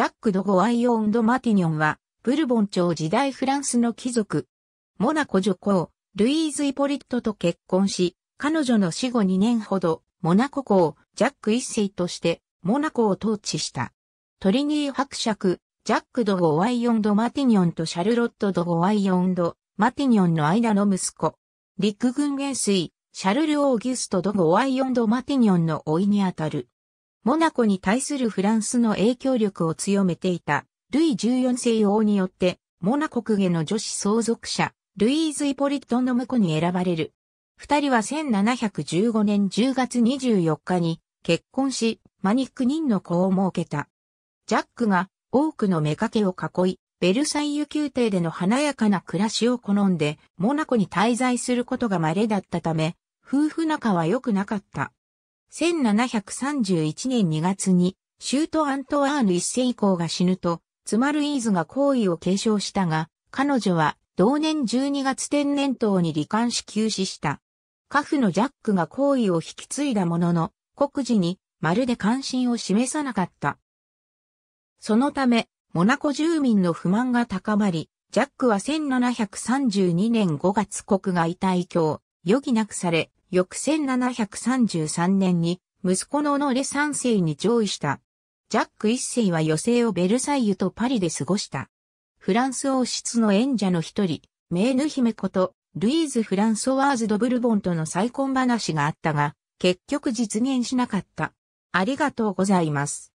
ジャック・ド・ゴワイオン・ド・マティニョンは、ブルボン朝時代フランスの貴族、モナコ女皇、ルイーズ・イポリットと結婚し、彼女の死後2年ほど、モナコ公、ジャック一世として、モナコを統治した。トリニー伯爵、ジャック・ド・ゴワイオン・ド・マティニョンとシャルロット・ド・ゴワイオン・ド・マティニョンの間の息子、陸軍元帥、シャルル・オーギュスト・ド・ゴワイオン・ド・マティニョンの老いにあたる。モナコに対するフランスの影響力を強めていた、ルイ14世王によって、モナコ公家の女子相続者、ルイーズ・イポリットの婿に選ばれる。二人は1715年10月24日に結婚し、マニック人の子を設けた。ジャックが多くの妾を囲い、ベルサイユ宮廷での華やかな暮らしを好んで、モナコに滞在することが稀だったため、夫婦仲は良くなかった。1731年2月に、シュート・アントワーヌ一世以降が死ぬと、マルイーズが行為を継承したが、彼女は同年12月天然痘に罹患し急死した。家父のジャックが行為を引き継いだものの、国事にまるで関心を示さなかった。そのため、モナコ住民の不満が高まり、ジャックは1732年5月国外退去。余儀なくされ、翌1733年に息子のノレ三世に上位した。ジャック一世は余生をベルサイユとパリで過ごした。フランス王室の演者の一人、メーヌ姫こと、ルイーズ・フランソワーズ・ドブルボンとの再婚話があったが、結局実現しなかった。ありがとうございます。